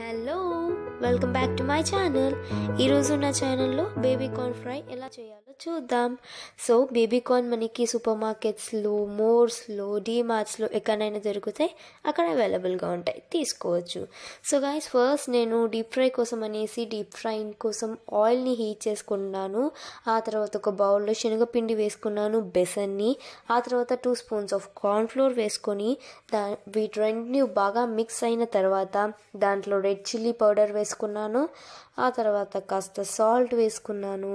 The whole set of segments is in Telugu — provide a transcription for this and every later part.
hello welcome back to my channel ఈరోజు నా ఛానల్లో బేబీ కార్న్ ఫ్రై ఎలా చేయాలో చూద్దాం సో బేబీ కార్న్ మనకి సూపర్ మార్కెట్స్లో మోర్స్లో డీమార్ట్స్లో ఎక్కడైనా దొరికితే అక్కడ అవైలబుల్గా ఉంటాయి తీసుకోవచ్చు సో గాయస్ ఫస్ట్ నేను డీప్ ఫ్రై కోసం అనేసి డీప్ ఫ్రై కోసం ఆయిల్ని హీట్ చేసుకున్నాను ఆ తర్వాత ఒక బౌల్లో శనగపిండి వేసుకున్నాను బెసన్ని ఆ తర్వాత two spoons of corn flour వేసుకొని దా వీటి రెండిని బాగా మిక్స్ అయిన తర్వాత దాంట్లో రెడ్ చిల్లీ పౌడర్ వేసుకున్నాను వేసుకున్నాను ఆ తర్వాత కాస్త సాల్ట్ వేసుకున్నాను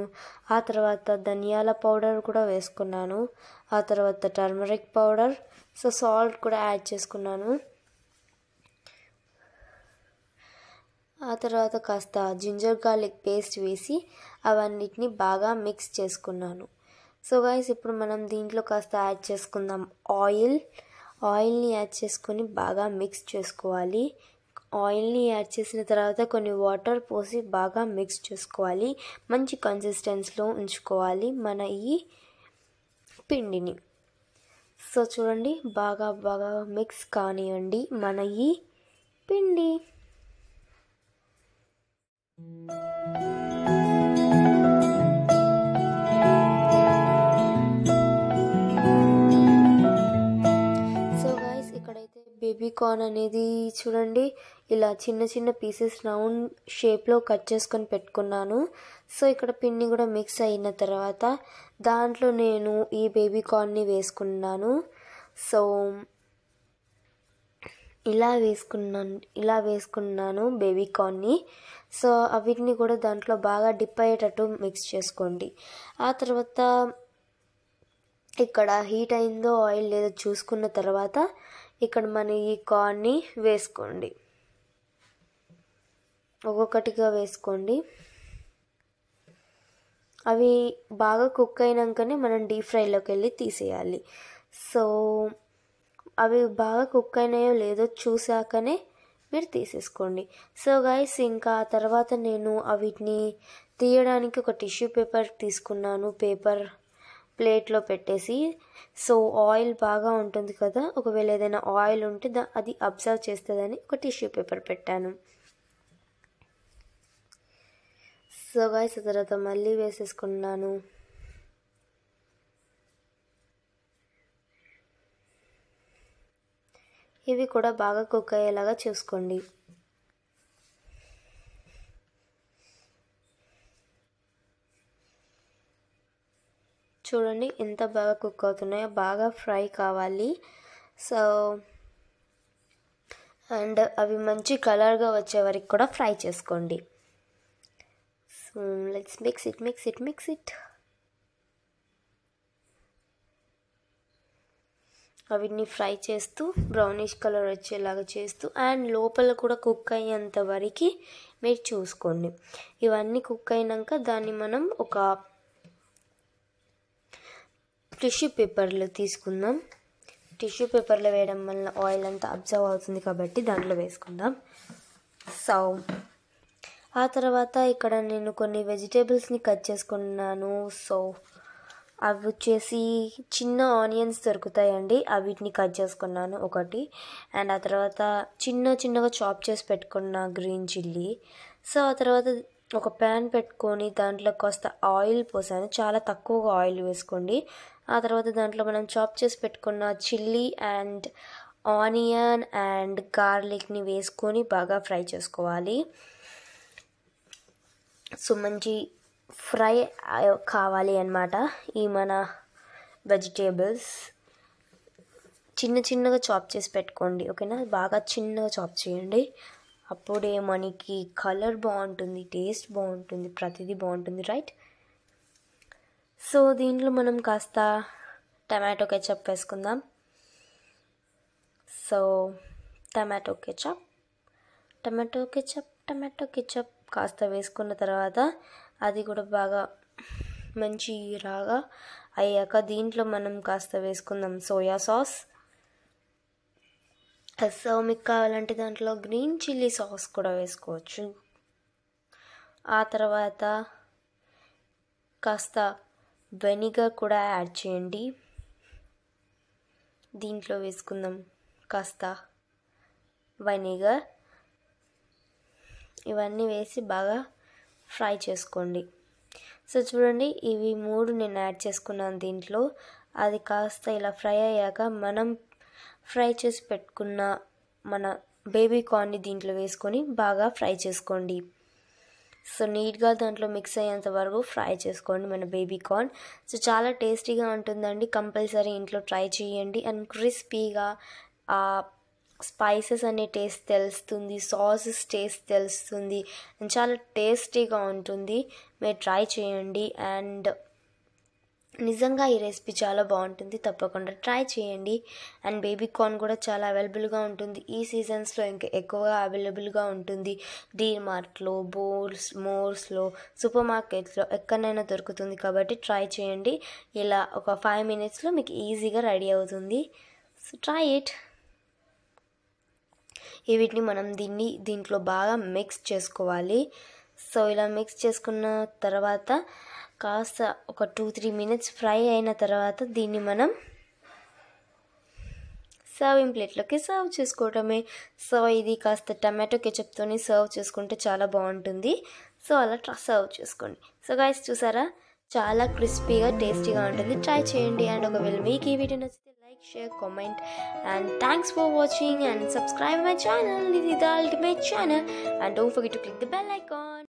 ఆ తర్వాత ధనియాల పౌడర్ కూడా వేసుకున్నాను ఆ తర్వాత టర్మరిక్ పౌడర్ సో సాల్ట్ కూడా యాడ్ చేసుకున్నాను ఆ తర్వాత కాస్త జింజర్ గార్లిక్ పేస్ట్ వేసి అవన్నిటిని బాగా మిక్స్ చేసుకున్నాను సో గైస్ ఇప్పుడు మనం దీంట్లో కాస్త యాడ్ చేసుకుందాం ఆయిల్ ఆయిల్ని యాడ్ చేసుకొని బాగా మిక్స్ చేసుకోవాలి ఆయిల్ని యాడ్ చేసిన తర్వాత కొన్ని వాటర్ పోసి బాగా మిక్స్ చేసుకోవాలి మంచి కన్సిస్టెన్స్లో ఉంచుకోవాలి మన ఈ పిండిని సో చూడండి బాగా బాగా మిక్స్ కానివ్వండి మన ఈ పిండి బేబీ కార్న్ అనేది చూడండి ఇలా చిన్న చిన్న పీసెస్ రౌండ్ షేప్లో కట్ చేసుకొని పెట్టుకున్నాను సో ఇక్కడ పిండి కూడా మిక్స్ అయిన తర్వాత దాంట్లో నేను ఈ బేబీ కార్న్ని వేసుకున్నాను సో ఇలా వేసుకున్నాను ఇలా వేసుకున్నాను బేబీ కార్న్ని సో అవిటిని కూడా దాంట్లో బాగా డిప్ అయ్యేటట్టు మిక్స్ చేసుకోండి ఆ తర్వాత ఇక్కడ హీట్ అయిందో ఆయిల్ లేదో చూసుకున్న తర్వాత ఇక్కడ మన ఈ కార్న్ని వేసుకోండి ఒక్కొక్కటిగా వేసుకోండి అవి బాగా కుక్ అయినాకనే మనం డీప్ ఫ్రైలోకి వెళ్ళి తీసేయాలి సో అవి బాగా కుక్ అయినాయో లేదో చూసాకనే మీరు తీసేసుకోండి సో గైస్ ఇంకా తర్వాత నేను అవిటిని తీయడానికి ఒక టిష్యూ పేపర్ తీసుకున్నాను పేపర్ ప్లేట్లో పెట్టేసి సో ఆయిల్ బాగా ఉంటుంది కదా ఒకవేళ ఏదైనా ఆయిల్ ఉంటే అది అబ్జర్వ్ చేస్తుందని ఒక టిష్యూ పేపర్ పెట్టాను సో గాయస్ తర్వాత మళ్ళీ వేసేసుకున్నాను ఇవి కూడా బాగా కుక్ అయ్యేలాగా చూసుకోండి చూడండి ఎంత బాగా కుక్ అవుతున్నాయో బాగా ఫ్రై కావాలి సో అండ్ అవి మంచి కలర్గా వచ్చే వరకు కూడా ఫ్రై చేసుకోండి so let's mix it mix it mix it అవిని ఫ్రై చేస్తూ బ్రౌనిష్ కలర్ వచ్చేలాగా చేస్తూ అండ్ లోపల కూడా కుక్ అయ్యేంత వరకు మీరు చూసుకోండి ఇవన్నీ కుక్ అయినాక దాన్ని మనం ఒక టిష్యూ పేపర్లు తీసుకుందాం టిష్యూ పేపర్లో వేయడం వల్ల ఆయిల్ అంతా అబ్జర్వ్ అవుతుంది కాబట్టి దాంట్లో వేసుకుందాం సో ఆ తర్వాత ఇక్కడ నేను కొన్ని వెజిటేబుల్స్ని కట్ చేసుకున్నాను సో అవి వచ్చేసి చిన్న ఆనియన్స్ దొరుకుతాయండి అవిటిని కట్ చేసుకున్నాను ఒకటి అండ్ ఆ తర్వాత చిన్న చిన్నగా చాప్ చేసి పెట్టుకున్న గ్రీన్ చిల్లీ సో ఆ తర్వాత ఒక ప్యాన్ పెట్టుకొని దాంట్లో కాస్త ఆయిల్ పోసాను చాలా తక్కువగా ఆయిల్ వేసుకోండి ఆ తర్వాత దాంట్లో మనం చాప్ చేసి పెట్టుకున్న చిల్లీ అండ్ ఆనియన్ అండ్ గార్లిక్ని వేసుకొని బాగా ఫ్రై చేసుకోవాలి సో మంచి ఫ్రై కావాలి అనమాట ఈ మన వెజిటేబుల్స్ చిన్న చిన్నగా చాప్ చేసి పెట్టుకోండి ఓకేనా బాగా చిన్నగా చాప్ చేయండి అప్పుడే మనకి కలర్ బాగుంటుంది టేస్ట్ బాగుంటుంది ప్రతిదీ బాగుంటుంది రైట్ సో దీంట్లో మనం కాస్త టమాటో కెచప్ వేసుకుందాం so tomato ketchup tomato ketchup tomato ketchup కాస్త వేసుకున్న తర్వాత అది కూడా బాగా మంచి రాగా అయ్యాక దీంట్లో మనం కాస్త వేసుకుందాం సోయా సాస్ సో మీకు కావాలంటే దాంట్లో గ్రీన్ చిల్లీ సాస్ కూడా వేసుకోవచ్చు ఆ తర్వాత కాస్త వెనిగర్ కూడా యాడ్ చేయండి దీంట్లో వేసుకుందాం కాస్త వెనిగర్ ఇవన్నీ వేసి బాగా ఫ్రై చేసుకోండి సో చూడండి ఇవి మూడు నేను యాడ్ చేసుకున్నాను దీంట్లో అది కాస్త ఇలా ఫ్రై అయ్యాక మనం ఫ్రై చేసి పెట్టుకున్న మన బేబీ కార్న్ని దీంట్లో వేసుకొని బాగా ఫ్రై చేసుకోండి సో నీట్గా దాంట్లో మిక్స్ అయ్యేంత వరకు ఫ్రై చేసుకోండి మన బేబీ కార్న్ సో చాలా టేస్టీగా ఉంటుందండి కంపల్సరీ ఇంట్లో ట్రై చేయండి అండ్ క్రిస్పీగా స్పైసెస్ అనే టేస్ట్ తెలుస్తుంది సాసెస్ టేస్ట్ తెలుస్తుంది అండ్ చాలా టేస్టీగా ఉంటుంది మీరు ట్రై చేయండి అండ్ నిజంగా ఈ రెసిపీ చాలా బాగుంటుంది తప్పకుండా ట్రై చేయండి అండ్ బేబీ కార్న్ కూడా చాలా అవైలబుల్గా ఉంటుంది ఈ సీజన్స్లో ఇంకా ఎక్కువగా అవైలబుల్గా ఉంటుంది డీమార్ట్లో బోర్స్ మోర్స్లో సూపర్ మార్కెట్స్లో ఎక్కడైనా దొరుకుతుంది కాబట్టి ట్రై చేయండి ఇలా ఒక ఫైవ్ మినిట్స్లో మీకు ఈజీగా రెడీ అవుతుంది సో ట్రై ఇట్ వీటిని మనం దీన్ని దీంట్లో బాగా మిక్స్ చేసుకోవాలి సో ఇలా మిక్స్ చేసుకున్న తర్వాత కాస్త ఒక టూ త్రీ మినిట్స్ ఫ్రై అయిన తర్వాత దీన్ని మనం సర్వింగ్ ప్లేట్లోకి సర్వ్ చేసుకోవటమే సో ఇది కాస్త టమాటో కెచప్తో సర్వ్ చేసుకుంటే చాలా బాగుంటుంది సో అలా సర్వ్ చేసుకోండి సో గాయస్ చూసారా చాలా క్రిస్పీగా టేస్టీగా ఉంటుంది ట్రై చేయండి అండ్ ఒకవేళ మీకు ఈ వీడియో నచ్చితే like share comment and thanks for watching and subscribe my channel ఇది the ultimate channel and don't forget to click the bell icon